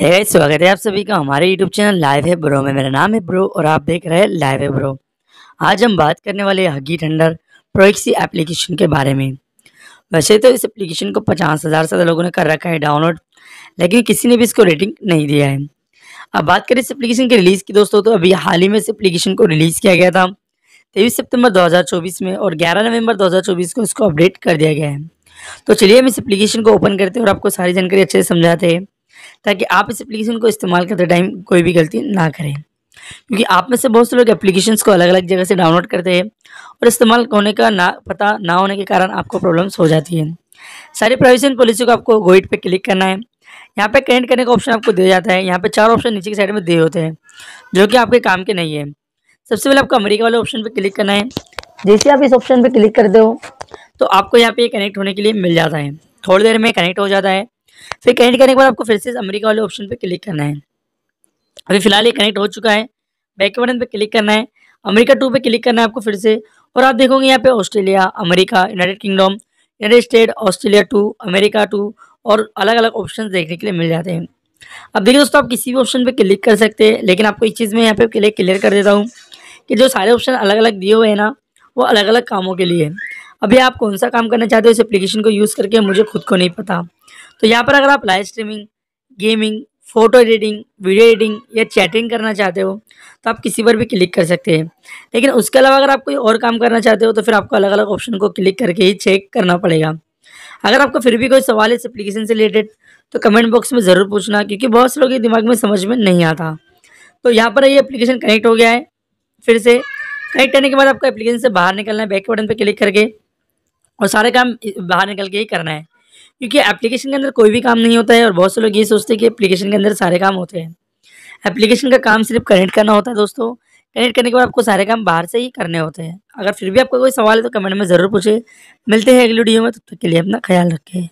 है hey स्वागत तो है आप सभी का हमारे यूट्यूब चैनल लाइव है ब्रो में मेरा नाम है ब्रो और आप देख रहे हैं लाइव है ब्रो आज हम बात करने वाले हगी टेंडर प्रोएक्सी एप्लीकेशन के बारे में वैसे तो इस एप्लीकेशन को पचास हज़ार से ज़्यादा लोगों ने कर रखा है डाउनलोड लेकिन किसी ने भी इसको रेटिंग नहीं दिया है अब बात करें इस एप्लीकेशन के रिलीज़ की दोस्तों तो अभी हाल ही में इस एप्लीकेशन को रिलीज़ किया गया था तेईस सितंबर 2024 में और 11 नवंबर 2024 को इसको अपडेट कर दिया गया है तो चलिए हम इस एप्लीकेशन को ओपन करते हैं और आपको सारी जानकारी अच्छे से समझाते हैं ताकि आप इस एप्लीकेशन को इस्तेमाल करते टाइम कोई भी गलती ना करें क्योंकि आप में से बहुत से लोग एप्लीकेशंस को अलग अलग जगह से डाउनलोड करते हैं और इस्तेमाल होने का ना पता ना होने के कारण आपको प्रॉब्लम्स हो जाती है सारी प्राइवेसी पॉलिसी को आपको गोइट पे क्लिक करना है यहाँ पे कनेक्ट करने का ऑप्शन आपको दिया जाता है यहाँ पे चार ऑप्शन नीचे की साइड में दिए होते हैं जो कि आपके काम के नहीं है सबसे पहले आपको अमरीका वाले ऑप्शन पर क्लिक करना है जैसे आप इस ऑप्शन पर क्लिक करते हो तो आपको यहाँ पे कनेक्ट होने के लिए मिल जाता है थोड़ी देर में कनेक्ट हो जाता है फिर कनेक्ट करने के बाद आपको फिर से अमेरिका वाले ऑप्शन पर क्लिक करना है अभी फिलहाल ये कनेक्ट हो चुका है बैक के बटन पर क्लिक करना है अमेरिका टू पे क्लिक करना है आपको फिर से और आप देखोगे यहाँ पे Australia America United Kingdom United State Australia two America two और अलग अलग ऑप्शन देखने के लिए मिल जाते हैं अब देखिए दोस्तों आप किसी भी ऑप्शन पे क्लिक कर सकते हैं लेकिन आपको इस चीज़ में यहाँ पे क्लियर क्लियर कर देता हूँ कि जो सारे ऑप्शन अलग अलग दिए हुए हैं ना वो अलग अलग कामों के लिए अभी आप कौन सा काम करना चाहते हो इस एप्लीकेशन को यूज़ करके मुझे खुद को नहीं पता तो यहाँ पर अगर आप live streaming gaming photo editing video editing या चैटिंग करना चाहते हो तो आप किसी पर भी क्लिक कर सकते हैं लेकिन उसके अलावा अगर आप कोई और काम करना चाहते हो तो फिर आपको अलग अलग ऑप्शन को क्लिक करके ही चेक करना पड़ेगा अगर आपको फिर भी कोई सवाल इस एप्लीकेशन से रिलेटेड तो कमेंट बॉक्स में ज़रूर पूछना क्योंकि बहुत से लोग के दिमाग में समझ में नहीं आता तो यहाँ पर ये एप्लीकेशन कनेक्ट हो गया है फिर से कनेक्ट करने के बाद आपको एप्लीकेशन से बाहर निकलना है बैक बटन पर क्लिक करके और सारे काम बाहर निकल के ही करना है क्योंकि एप्लीकेशन के अंदर कोई भी काम नहीं होता है और बहुत से लोग ये सोचते हैं कि एप्लीकेशन के अंदर सारे काम होते हैं एप्लीकेशन का काम सिर्फ कनेक्ट करना होता है दोस्तों कनेक्ट करने के बाद आपको सारे काम बाहर से ही करने होते हैं अगर फिर भी आपका कोई सवाल है तो कमेंट में ज़रूर पूछे मिलते हैं अगली वीडियो में तब तो तक के लिए अपना ख्याल रखें